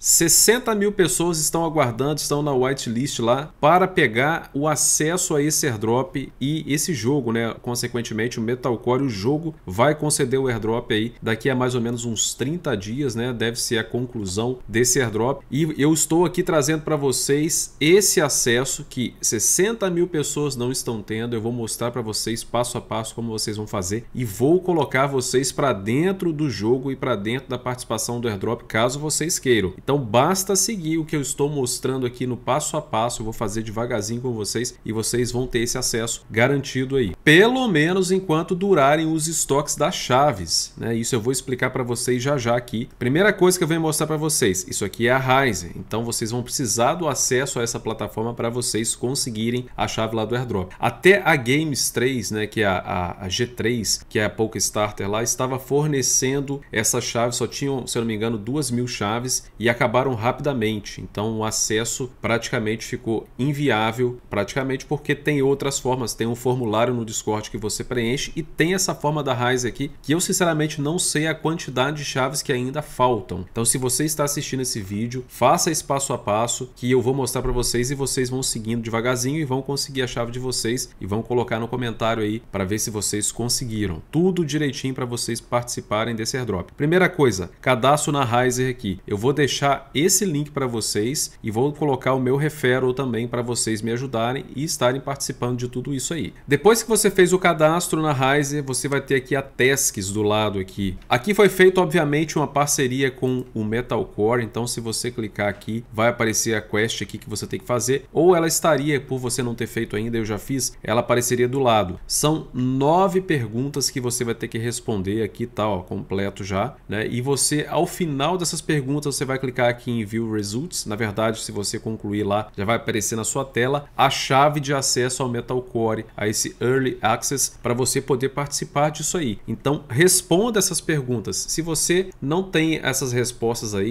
60 mil pessoas estão aguardando, estão na whitelist lá para pegar o acesso a esse airdrop e esse jogo, né? Consequentemente, o Metalcore, o jogo vai conceder o airdrop aí daqui a mais ou menos uns 30 dias, né? Deve ser a conclusão desse airdrop. E eu estou aqui trazendo para vocês esse acesso que 60 mil pessoas não estão tendo. Eu vou mostrar para vocês passo a passo como vocês vão fazer e vou colocar vocês para dentro do jogo e para dentro da participação do airdrop caso vocês queiram. Então basta seguir o que eu estou mostrando aqui no passo a passo, eu vou fazer devagarzinho com vocês e vocês vão ter esse acesso garantido aí. Pelo menos enquanto durarem os estoques das chaves, né? Isso eu vou explicar para vocês já já aqui. Primeira coisa que eu venho mostrar para vocês, isso aqui é a Ryzen, então vocês vão precisar do acesso a essa plataforma para vocês conseguirem a chave lá do airdrop. Até a Games 3, né, que é a, a, a G3, que é a Pokestarter lá, estava fornecendo essa chave, só tinham, se eu não me engano, duas mil chaves e a acabaram rapidamente, então o acesso praticamente ficou inviável, praticamente porque tem outras formas, tem um formulário no Discord que você preenche e tem essa forma da Rise aqui, que eu sinceramente não sei a quantidade de chaves que ainda faltam. Então se você está assistindo esse vídeo, faça esse passo a passo que eu vou mostrar para vocês e vocês vão seguindo devagarzinho e vão conseguir a chave de vocês e vão colocar no comentário aí para ver se vocês conseguiram. Tudo direitinho para vocês participarem desse airdrop. Primeira coisa, cadastro na Riser aqui. Eu vou deixar deixar esse link para vocês e vou colocar o meu referral também para vocês me ajudarem e estarem participando de tudo isso aí. Depois que você fez o cadastro na Heiser, você vai ter aqui a Tasks do lado aqui. Aqui foi feito, obviamente, uma parceria com o Metalcore, então se você clicar aqui, vai aparecer a quest aqui que você tem que fazer, ou ela estaria, por você não ter feito ainda, eu já fiz, ela apareceria do lado. São nove perguntas que você vai ter que responder aqui, tá, ó, completo já, né? E você, ao final dessas perguntas, você vai clicar clicar aqui em View Results. Na verdade, se você concluir lá, já vai aparecer na sua tela a chave de acesso ao Metal Core, a esse Early Access, para você poder participar disso aí. Então, responda essas perguntas. Se você não tem essas respostas aí,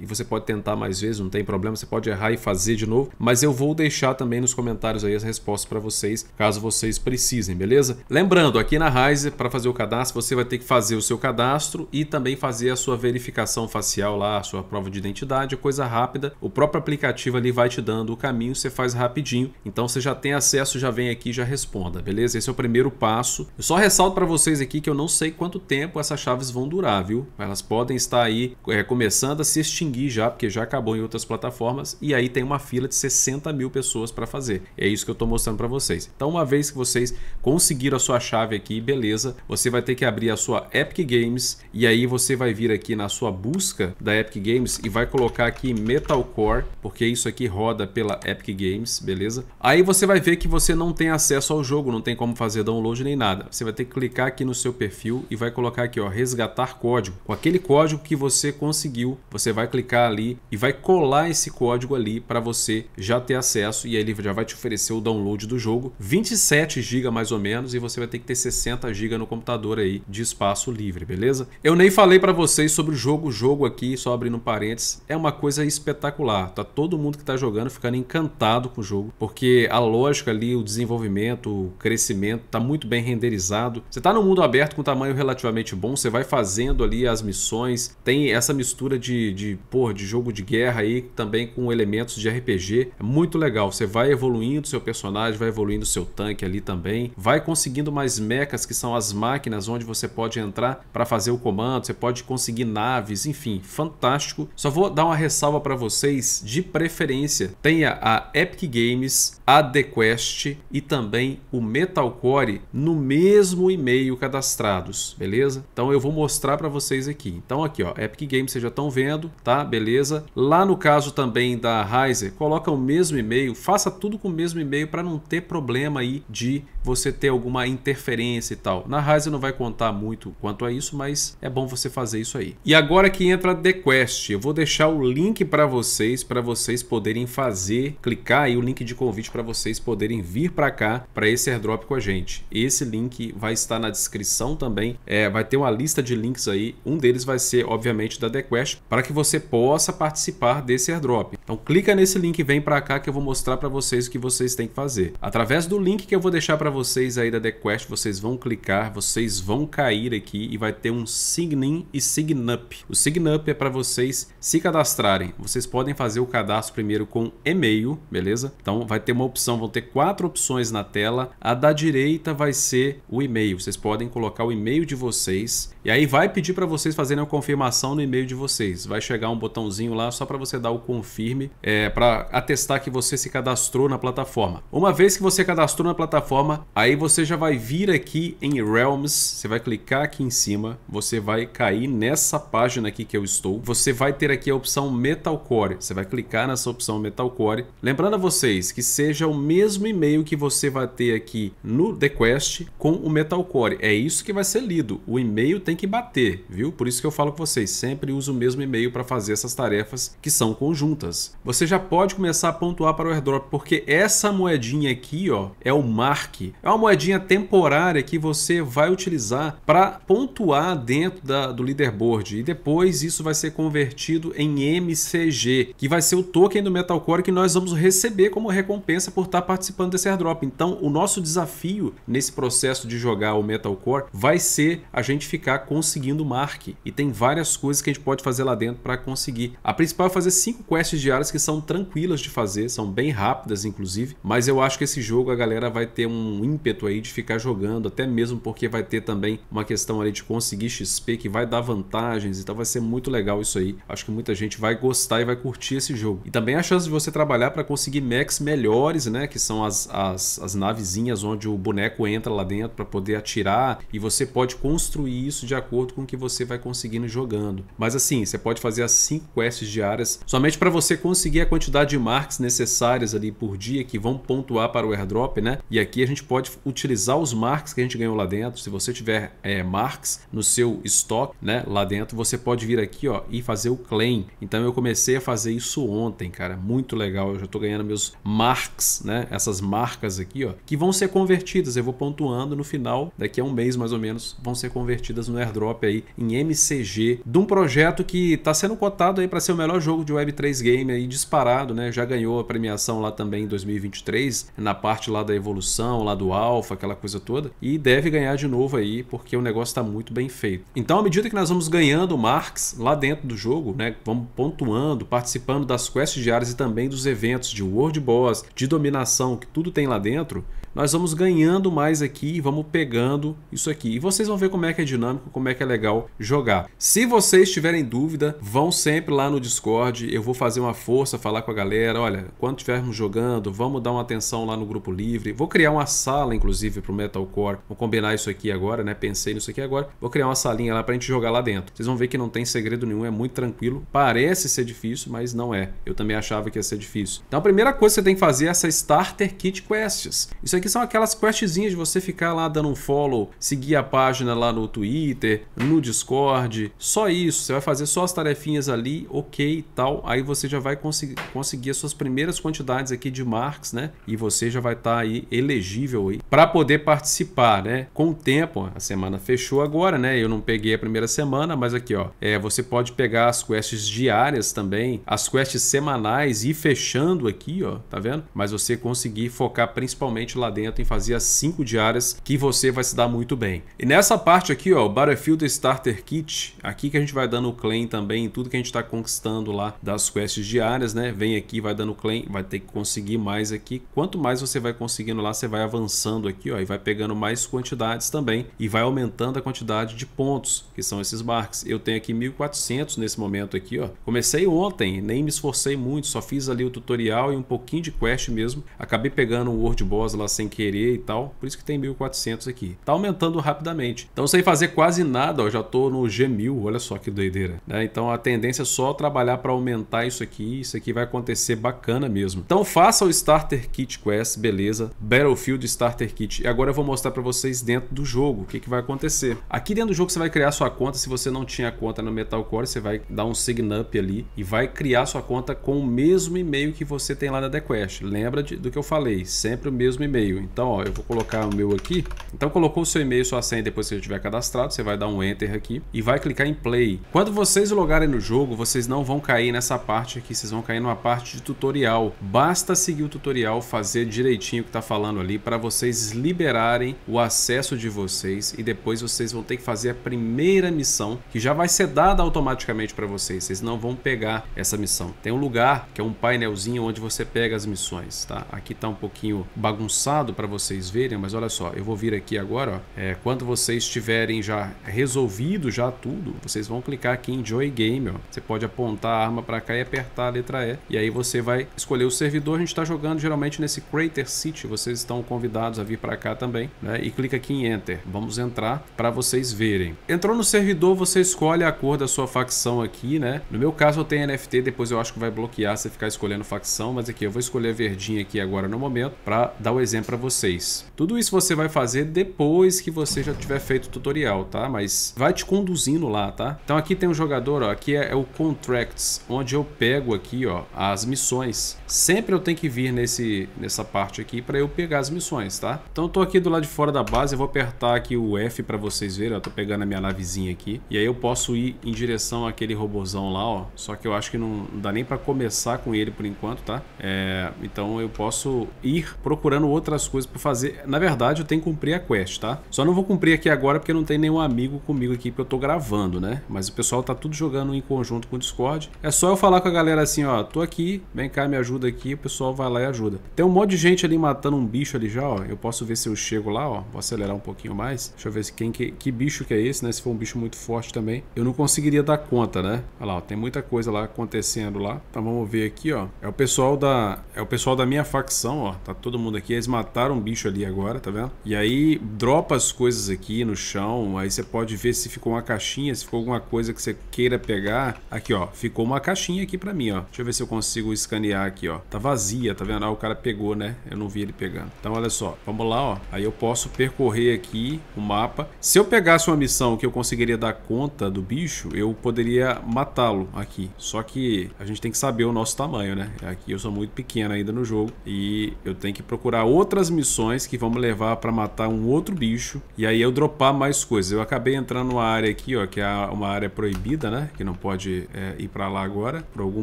e você pode tentar mais vezes, não tem problema, você pode errar e fazer de novo, mas eu vou deixar também nos comentários aí as respostas para vocês, caso vocês precisem, beleza? Lembrando, aqui na Rise, para fazer o cadastro, você vai ter que fazer o seu cadastro e também fazer a sua verificação facial lá, a sua prova de de identidade, é coisa rápida. O próprio aplicativo ali vai te dando o caminho, você faz rapidinho. Então você já tem acesso, já vem aqui, já responda, beleza? Esse é o primeiro passo. Eu só ressalto para vocês aqui que eu não sei quanto tempo essas chaves vão durar, viu? Elas podem estar aí é, começando a se extinguir já, porque já acabou em outras plataformas. E aí tem uma fila de 60 mil pessoas para fazer. É isso que eu estou mostrando para vocês. Então, uma vez que vocês conseguiram a sua chave aqui, beleza, você vai ter que abrir a sua Epic Games e aí você vai vir aqui na sua busca da Epic Games e vai colocar aqui Metalcore, porque isso aqui roda pela Epic Games, beleza? Aí você vai ver que você não tem acesso ao jogo, não tem como fazer download nem nada. Você vai ter que clicar aqui no seu perfil e vai colocar aqui, ó, resgatar código. Com aquele código que você conseguiu, você vai clicar ali e vai colar esse código ali para você já ter acesso e aí ele já vai te oferecer o download do jogo, 27 GB mais ou menos, e você vai ter que ter 60 GB no computador aí de espaço livre, beleza? Eu nem falei para vocês sobre o jogo, o jogo aqui, só abrindo um parênteses, é uma coisa espetacular. Tá todo mundo que está jogando ficando encantado com o jogo, porque a lógica ali, o desenvolvimento, o crescimento tá muito bem renderizado. Você tá no mundo aberto com tamanho relativamente bom, você vai fazendo ali as missões, tem essa mistura de, de porra, de jogo de guerra aí também com elementos de RPG. É muito legal. Você vai evoluindo seu personagem, vai evoluindo seu tanque ali também, vai conseguindo mais mechas que são as máquinas onde você pode entrar para fazer o comando, você pode conseguir naves, enfim, fantástico. Só vou dar uma ressalva para vocês, de preferência, tenha a Epic Games, a The Quest e também o Metalcore no mesmo e-mail cadastrados, beleza? Então eu vou mostrar para vocês aqui. Então aqui, ó, Epic Games vocês já estão vendo, tá? Beleza? Lá no caso também da Riser, coloca o mesmo e-mail, faça tudo com o mesmo e-mail para não ter problema aí de você ter alguma interferência e tal. Na Riser não vai contar muito quanto a isso, mas é bom você fazer isso aí. E agora que entra a The Quest, eu vou Vou deixar o link para vocês, para vocês poderem fazer, clicar aí o link de convite para vocês poderem vir para cá para esse airdrop com a gente. Esse link vai estar na descrição também. É, vai ter uma lista de links aí. Um deles vai ser, obviamente, da TheQuest para que você possa participar desse airdrop. Então clica nesse link, vem para cá que eu vou mostrar para vocês o que vocês têm que fazer. Através do link que eu vou deixar para vocês aí da TheQuest, vocês vão clicar, vocês vão cair aqui e vai ter um sign in e sign up. O sign up é para vocês se cadastrarem, vocês podem fazer o cadastro primeiro com e-mail, beleza? Então vai ter uma opção, vão ter quatro opções na tela. A da direita vai ser o e-mail. Vocês podem colocar o e-mail de vocês e aí vai pedir para vocês fazerem a confirmação no e-mail de vocês. Vai chegar um botãozinho lá só para você dar o confirme, é, para atestar que você se cadastrou na plataforma. Uma vez que você cadastrou na plataforma, aí você já vai vir aqui em Realms, você vai clicar aqui em cima, você vai cair nessa página aqui que eu estou. Você vai ter ter aqui a opção Metalcore. Você vai clicar nessa opção Metalcore. Lembrando a vocês que seja o mesmo e-mail que você vai ter aqui no The Quest com o Metalcore. É isso que vai ser lido. O e-mail tem que bater, viu? Por isso que eu falo com vocês, sempre use o mesmo e-mail para fazer essas tarefas que são conjuntas. Você já pode começar a pontuar para o airdrop, porque essa moedinha aqui, ó, é o Mark. É uma moedinha temporária que você vai utilizar para pontuar dentro da, do leaderboard e depois isso vai ser convertido convertido em MCG, que vai ser o token do Metalcore que nós vamos receber como recompensa por estar tá participando desse airdrop. Então, o nosso desafio nesse processo de jogar o Metalcore vai ser a gente ficar conseguindo mark. E tem várias coisas que a gente pode fazer lá dentro para conseguir. A principal é fazer cinco quests diárias que são tranquilas de fazer, são bem rápidas inclusive, mas eu acho que esse jogo a galera vai ter um ímpeto aí de ficar jogando, até mesmo porque vai ter também uma questão ali de conseguir XP que vai dar vantagens, então vai ser muito legal isso aí. Acho que que muita gente vai gostar e vai curtir esse jogo. E também a chance de você trabalhar para conseguir mechs melhores, né? Que são as, as, as navezinhas onde o boneco entra lá dentro para poder atirar. E você pode construir isso de acordo com o que você vai conseguindo jogando. Mas assim, você pode fazer as 5 quests diárias somente para você conseguir a quantidade de marks necessárias ali por dia que vão pontuar para o airdrop, né? E aqui a gente pode utilizar os marks que a gente ganhou lá dentro. Se você tiver é, marks no seu estoque, né? Lá dentro, você pode vir aqui ó, e fazer o Plane. Então eu comecei a fazer isso ontem, cara. Muito legal. Eu já estou ganhando meus marks, né? Essas marcas aqui, ó, que vão ser convertidas. Eu vou pontuando no final, daqui a um mês mais ou menos, vão ser convertidas no airdrop aí em MCG de um projeto que está sendo cotado aí para ser o melhor jogo de Web3 game aí disparado, né? Já ganhou a premiação lá também em 2023, na parte lá da evolução, lá do alpha aquela coisa toda, e deve ganhar de novo aí, porque o negócio está muito bem feito. Então, à medida que nós vamos ganhando marks lá dentro do jogo, né? né? Vamos pontuando, participando das quests diárias e também dos eventos de World Boss, de dominação, que tudo tem lá dentro. Nós vamos ganhando mais aqui e vamos pegando isso aqui. E vocês vão ver como é que é dinâmico, como é que é legal jogar. Se vocês tiverem dúvida, vão sempre lá no Discord. Eu vou fazer uma força, falar com a galera. Olha, quando estivermos jogando, vamos dar uma atenção lá no grupo livre. Vou criar uma sala, inclusive, para o Metalcore. Vou combinar isso aqui agora, né? Pensei nisso aqui agora. Vou criar uma salinha lá para a gente jogar lá dentro. Vocês vão ver que não tem segredo nenhum, é muito tranquilo. Parece ser difícil, mas não é. Eu também achava que ia ser difícil. Então a primeira coisa que você tem que fazer é essa Starter Kit Quests. Isso aqui são aquelas questzinhas de você ficar lá dando um follow, seguir a página lá no Twitter, no Discord. Só isso. Você vai fazer só as tarefinhas ali, ok tal. Aí você já vai cons conseguir as suas primeiras quantidades aqui de marks, né? E você já vai estar tá aí elegível aí para poder participar, né? Com o tempo, a semana fechou agora, né? Eu não peguei a primeira semana, mas aqui ó, é, você pode pegar as quests quests diárias também, as quests semanais e fechando aqui, ó, tá vendo? Mas você conseguir focar principalmente lá dentro em fazer as cinco diárias que você vai se dar muito bem. E nessa parte aqui, ó, o Battlefield Starter Kit, aqui que a gente vai dando o claim também em tudo que a gente está conquistando lá das quests diárias, né? Vem aqui, vai dando claim, vai ter que conseguir mais aqui. Quanto mais você vai conseguindo lá, você vai avançando aqui, ó, e vai pegando mais quantidades também e vai aumentando a quantidade de pontos, que são esses marks Eu tenho aqui 1400 nesse momento aqui, ó. Comecei ontem, nem me esforcei muito, só fiz ali o tutorial e um pouquinho de quest mesmo. Acabei pegando um World Boss lá sem querer e tal, por isso que tem 1400 aqui. Tá aumentando rapidamente. Então sem fazer quase nada, ó, já tô no G1000, olha só que doideira, né? Então a tendência é só trabalhar para aumentar isso aqui, isso aqui vai acontecer bacana mesmo. Então faça o Starter Kit Quest, beleza? Battlefield Starter Kit. E agora eu vou mostrar para vocês dentro do jogo o que, que vai acontecer. Aqui dentro do jogo você vai criar sua conta, se você não tinha conta no Metal Core, você vai dar um signup ali e vai criar sua conta com o mesmo e-mail que você tem lá na TheQuest. Lembra de, do que eu falei, sempre o mesmo e-mail. Então, ó, eu vou colocar o meu aqui. Então, colocou o seu e-mail, sua senha depois que você tiver cadastrado, você vai dar um enter aqui e vai clicar em play. Quando vocês logarem no jogo, vocês não vão cair nessa parte aqui, vocês vão cair numa parte de tutorial. Basta seguir o tutorial, fazer direitinho o que está falando ali para vocês liberarem o acesso de vocês e depois vocês vão ter que fazer a primeira missão que já vai ser dada automaticamente para vocês vocês. Vocês não vão pegar essa missão. Tem um lugar que é um painelzinho onde você pega as missões, tá? Aqui tá um pouquinho bagunçado para vocês verem, mas olha só, eu vou vir aqui agora, ó. É, quando vocês tiverem já resolvido já tudo, vocês vão clicar aqui em Joy Game, ó. Você pode apontar a arma para cá e apertar a letra E. E aí você vai escolher o servidor. A gente está jogando geralmente nesse Crater City. Vocês estão convidados a vir para cá também, né? E clica aqui em Enter. Vamos entrar para vocês verem. Entrou no servidor, você escolhe a cor da sua facção aqui né? No meu caso eu tenho NFT, depois eu acho que vai bloquear se ficar escolhendo facção, mas aqui eu vou escolher a verdinha aqui agora no momento para dar o um exemplo para vocês. Tudo isso você vai fazer depois que você já tiver feito o tutorial, tá? Mas vai te conduzindo lá, tá? Então aqui tem um jogador, ó, aqui é, é o Contracts, onde eu pego aqui, ó, as missões. Sempre eu tenho que vir nesse, nessa parte aqui para eu pegar as missões, tá? Então eu tô aqui do lado de fora da base, eu vou apertar aqui o F para vocês verem, eu tô pegando a minha navezinha aqui, e aí eu posso ir em direção àquele robô lá, ó. Só que eu acho que não, não dá nem para começar com ele por enquanto, tá? É, então eu posso ir procurando outras coisas para fazer. Na verdade, eu tenho que cumprir a quest, tá? Só não vou cumprir aqui agora porque não tem nenhum amigo comigo aqui que eu tô gravando, né? Mas o pessoal tá tudo jogando em conjunto com o Discord. É só eu falar com a galera assim, ó, tô aqui, vem cá, me ajuda aqui, o pessoal vai lá e ajuda. Tem um monte de gente ali matando um bicho ali já, ó. Eu posso ver se eu chego lá, ó. Vou acelerar um pouquinho mais. Deixa eu ver se quem que, que bicho que é esse, né? Se for um bicho muito forte também. Eu não conseguiria dar conta, né? Olha lá, ó, tem muita coisa lá acontecendo lá. Então vamos ver aqui, ó. É o pessoal da é o pessoal da minha facção, ó. Tá todo mundo aqui. Eles mataram um bicho ali agora, tá vendo? E aí dropa as coisas aqui no chão. Aí você pode ver se ficou uma caixinha, se ficou alguma coisa que você queira pegar. Aqui, ó. Ficou uma caixinha aqui pra mim, ó. Deixa eu ver se eu consigo escanear aqui, ó. Tá vazia, tá vendo? Ah, o cara pegou, né? Eu não vi ele pegando. Então olha só. Vamos lá, ó. Aí eu posso percorrer aqui o mapa. Se eu pegasse uma missão que eu conseguiria dar conta do bicho, eu poderia matar matá-lo aqui. Só que a gente tem que saber o nosso tamanho, né? Aqui eu sou muito pequeno ainda no jogo e eu tenho que procurar outras missões que vão me levar para matar um outro bicho e aí eu dropar mais coisas. Eu acabei entrando numa área aqui, ó, que é uma área proibida, né? Que não pode é, ir para lá agora por algum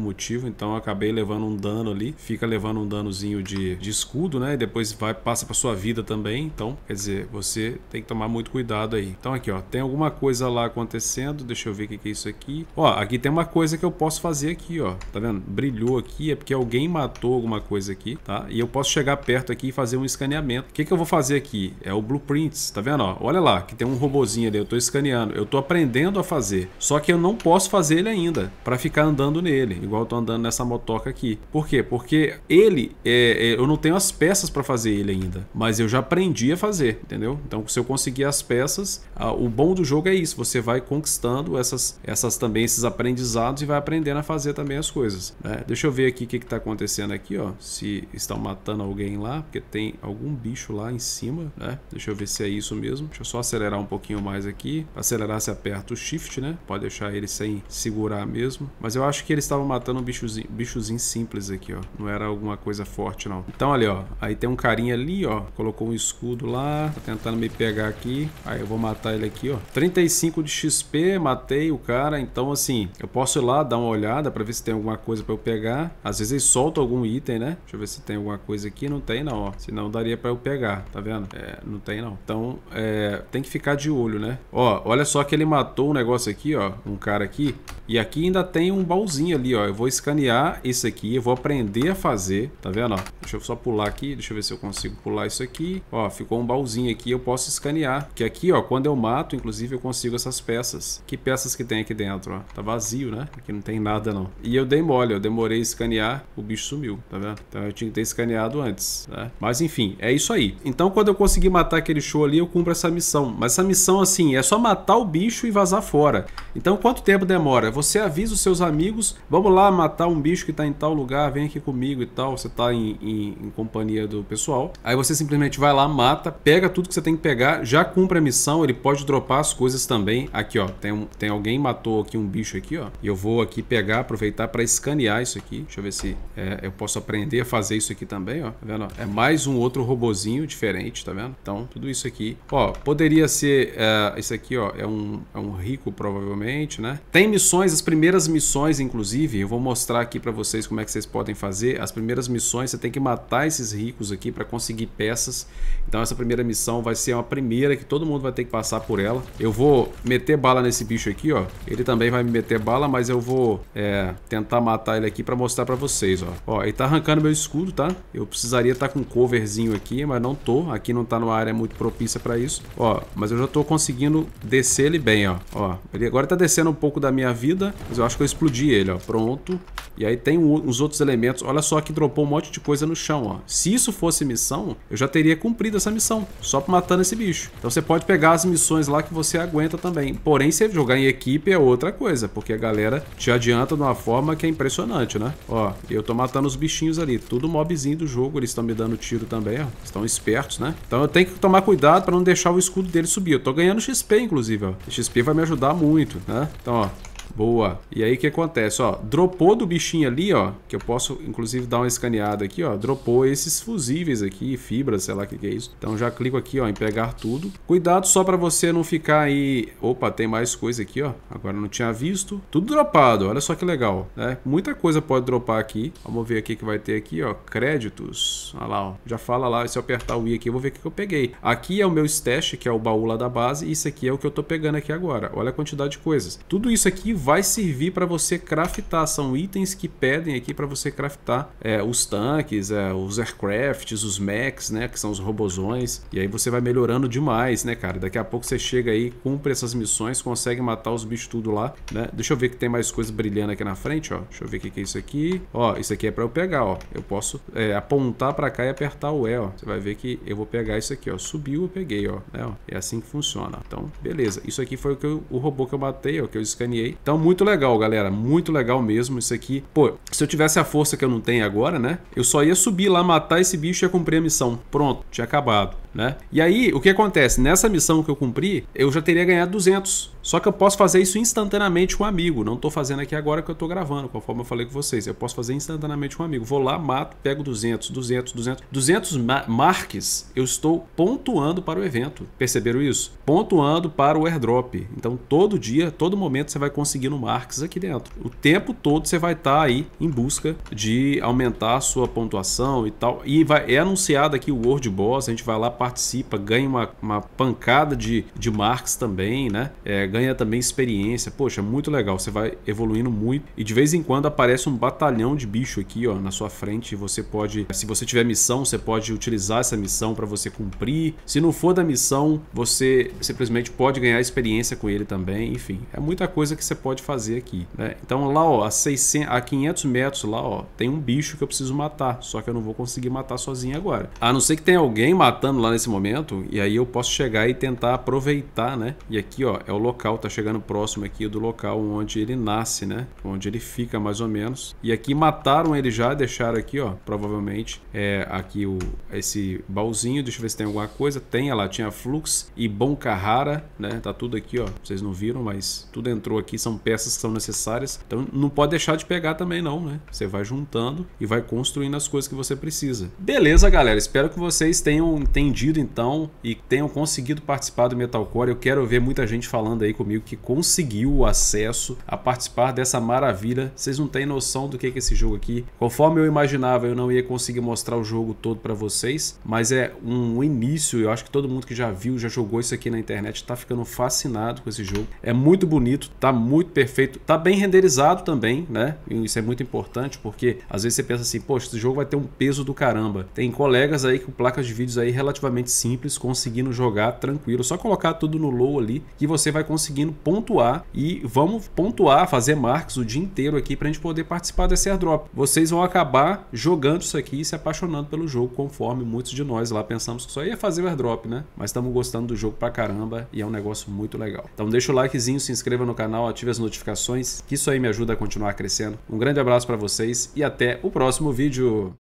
motivo, então eu acabei levando um dano ali. Fica levando um danozinho de, de escudo, né? E depois vai passa para sua vida também. Então, quer dizer, você tem que tomar muito cuidado aí. Então aqui, ó, tem alguma coisa lá acontecendo. Deixa eu ver o que é isso aqui. Ó, aqui aqui tem uma coisa que eu posso fazer aqui, ó. Tá vendo? Brilhou aqui, é porque alguém matou alguma coisa aqui, tá? E eu posso chegar perto aqui e fazer um escaneamento. O que, que eu vou fazer aqui? É o Blueprints, tá vendo? Ó, olha lá, que tem um robozinho ali, eu tô escaneando. Eu tô aprendendo a fazer. Só que eu não posso fazer ele ainda, para ficar andando nele, igual eu tô andando nessa motoca aqui. Por quê? Porque ele, é, é, eu não tenho as peças para fazer ele ainda, mas eu já aprendi a fazer, entendeu? Então, se eu conseguir as peças, a, o bom do jogo é isso, você vai conquistando essas, essas também, esses aprendizados aprendizados e vai aprendendo a fazer também as coisas. Né? Deixa eu ver aqui o que está acontecendo aqui, ó. Se estão matando alguém lá, porque tem algum bicho lá em cima, né? Deixa eu ver se é isso mesmo. Deixa eu só acelerar um pouquinho mais aqui. Pra acelerar, se aperta o shift, né? Pode deixar ele sem segurar mesmo. Mas eu acho que eles estavam matando um bichozinho, bichozinho simples aqui, ó. Não era alguma coisa forte, não. Então, olha, ó. Aí tem um carinha ali, ó. Colocou um escudo lá. Tá tentando me pegar aqui. Aí eu vou matar ele aqui, ó. 35 de XP, matei o cara. Então, assim, eu posso ir lá dar uma olhada para ver se tem alguma coisa para eu pegar. Às vezes eles soltam algum item, né? Deixa eu ver se tem alguma coisa aqui. Não tem não, ó. Senão daria para eu pegar, tá vendo? É, não tem não. Então, é, tem que ficar de olho, né? Ó, olha só que ele matou um negócio aqui, ó. Um cara aqui. E aqui ainda tem um baúzinho ali, ó. Eu vou escanear isso aqui. Eu vou aprender a fazer, tá vendo, ó? Deixa eu só pular aqui. Deixa eu ver se eu consigo pular isso aqui. Ó, ficou um baúzinho aqui. Eu posso escanear. Que aqui, ó, quando eu mato, inclusive, eu consigo essas peças. Que peças que tem aqui dentro, ó. Tá vazio vazio, né? Aqui não tem nada não. E eu dei mole, eu demorei a escanear, o bicho sumiu, tá vendo? Então eu tinha que ter escaneado antes, né? Mas enfim, é isso aí. Então quando eu conseguir matar aquele show ali, eu cumpro essa missão. Mas essa missão assim, é só matar o bicho e vazar fora. Então quanto tempo demora? Você avisa os seus amigos, vamos lá matar um bicho que tá em tal lugar, vem aqui comigo e tal, você tá em, em, em companhia do pessoal. Aí você simplesmente vai lá, mata, pega tudo que você tem que pegar, já cumpre a missão, ele pode dropar as coisas também. Aqui ó, tem, um, tem alguém matou aqui um bicho aqui, aqui, ó. E eu vou aqui pegar, aproveitar para escanear isso aqui. Deixa eu ver se é, eu posso aprender a fazer isso aqui também, ó. Tá vendo? É mais um outro robozinho diferente, tá vendo? Então, tudo isso aqui. Ó, poderia ser... É, esse aqui, ó, é um, é um rico, provavelmente, né? Tem missões, as primeiras missões, inclusive. Eu vou mostrar aqui para vocês como é que vocês podem fazer. As primeiras missões, você tem que matar esses ricos aqui para conseguir peças. Então, essa primeira missão vai ser uma primeira que todo mundo vai ter que passar por ela. Eu vou meter bala nesse bicho aqui, ó. Ele também vai me meter ter bala, mas eu vou é, tentar matar ele aqui pra mostrar pra vocês, ó. Ó, ele tá arrancando meu escudo, tá? Eu precisaria estar tá com um coverzinho aqui, mas não tô. Aqui não tá numa área é muito propícia pra isso. Ó, mas eu já tô conseguindo descer ele bem, ó. Ó, ele agora tá descendo um pouco da minha vida, mas eu acho que eu explodi ele, ó. Pronto. E aí tem uns outros elementos. Olha só que dropou um monte de coisa no chão, ó. Se isso fosse missão, eu já teria cumprido essa missão, só matando esse bicho. Então você pode pegar as missões lá que você aguenta também. Porém, se jogar em equipe é outra coisa, porque porque a galera te adianta de uma forma que é impressionante, né? Ó, eu tô matando os bichinhos ali. Tudo mobzinho do jogo. Eles estão me dando tiro também, ó. Estão espertos, né? Então eu tenho que tomar cuidado pra não deixar o escudo dele subir. Eu tô ganhando XP, inclusive, ó. XP vai me ajudar muito, né? Então, ó. Boa. E aí o que acontece? Ó, dropou do bichinho ali, ó. Que eu posso, inclusive, dar uma escaneada aqui, ó. Dropou esses fusíveis aqui, fibras, sei lá o que, que, é isso. Então já clico aqui, ó, em pegar tudo. Cuidado só pra você não ficar aí... Opa, tem mais coisa aqui, ó. Agora não tinha visto. Tudo dropado, olha só que legal, né? Muita coisa pode dropar aqui. Vamos ver aqui que vai ter aqui, ó. Créditos. Olha lá, ó. Já fala lá, se eu apertar o i aqui, eu vou ver o que eu peguei. Aqui é o meu stash, que é o baú lá da base. E isso aqui é o que eu tô pegando aqui agora. Olha a quantidade de coisas. Tudo isso aqui vai servir para você craftar. São itens que pedem aqui para você craftar é, os tanques, é, os aircrafts, os mechs, né? Que são os robozões. E aí você vai melhorando demais, né, cara? Daqui a pouco você chega aí, cumpre essas missões, consegue matar os bichos tudo lá, né? Deixa eu ver que tem mais coisa brilhando aqui na frente, ó. Deixa eu ver o que, que é isso aqui. Ó, isso aqui é para eu pegar, ó. Eu posso é, apontar para cá e apertar o E, ó. Você vai ver que eu vou pegar isso aqui, ó. Subiu, eu peguei, ó. Né, ó. É assim que funciona. Então, beleza. Isso aqui foi o, que eu, o robô que eu matei, ó, que eu escaneei. Então, muito legal, galera. Muito legal mesmo isso aqui. Pô, se eu tivesse a força que eu não tenho agora, né? Eu só ia subir lá, matar esse bicho e ia cumprir a missão. Pronto, tinha acabado, né? E aí, o que acontece? Nessa missão que eu cumpri, eu já teria ganhado 200. Só que eu posso fazer isso instantaneamente com um amigo. Não estou fazendo aqui agora que eu estou gravando, conforme eu falei com vocês. Eu posso fazer instantaneamente com um amigo. Vou lá, mato, pego 200, 200, 200. 200 ma marques eu estou pontuando para o evento. Perceberam isso? Pontuando para o airdrop. Então todo dia, todo momento você vai conseguindo marques aqui dentro. O tempo todo você vai estar tá aí em busca de aumentar a sua pontuação e tal. E vai, é anunciado aqui o World Boss. A gente vai lá, participa, ganha uma, uma pancada de, de marques também, né? É, ganha também experiência. Poxa, muito legal. Você vai evoluindo muito e de vez em quando aparece um batalhão de bicho aqui, ó, na sua frente. Você pode, se você tiver missão, você pode utilizar essa missão para você cumprir. Se não for da missão, você simplesmente pode ganhar experiência com ele também. Enfim, é muita coisa que você pode fazer aqui, né? Então lá, ó, a, 600, a 500 metros lá, ó, tem um bicho que eu preciso matar. Só que eu não vou conseguir matar sozinho agora. A não ser que tenha alguém matando lá nesse momento e aí eu posso chegar e tentar aproveitar, né? E aqui, ó, é o local local, está chegando próximo aqui do local onde ele nasce, né? Onde ele fica mais ou menos. E aqui mataram ele já, deixaram aqui, ó, provavelmente, é aqui o, esse baúzinho. Deixa eu ver se tem alguma coisa. Tem, olha lá, tinha Flux e Boncarrara, né? Tá tudo aqui, ó. Vocês não viram, mas tudo entrou aqui, são peças que são necessárias. Então não pode deixar de pegar também não, né? Você vai juntando e vai construindo as coisas que você precisa. Beleza, galera? Espero que vocês tenham entendido então e tenham conseguido participar do Metalcore. Eu quero ver muita gente falando aí comigo que conseguiu o acesso a participar dessa maravilha. Vocês não têm noção do que é esse jogo aqui. Conforme eu imaginava, eu não ia conseguir mostrar o jogo todo para vocês, mas é um início. Eu acho que todo mundo que já viu, já jogou isso aqui na internet, está ficando fascinado com esse jogo. É muito bonito, tá muito perfeito, tá bem renderizado também, né? Isso é muito importante porque às vezes você pensa assim, poxa, esse jogo vai ter um peso do caramba. Tem colegas aí com placas de vídeos aí relativamente simples, conseguindo jogar tranquilo, só colocar tudo no low ali que você vai conseguir conseguindo pontuar e vamos pontuar, fazer marcos o dia inteiro aqui para a gente poder participar desse airdrop. Vocês vão acabar jogando isso aqui e se apaixonando pelo jogo, conforme muitos de nós lá pensamos que só ia fazer o airdrop, né? Mas estamos gostando do jogo pra caramba e é um negócio muito legal. Então deixa o likezinho, se inscreva no canal, ative as notificações, que isso aí me ajuda a continuar crescendo. Um grande abraço para vocês e até o próximo vídeo.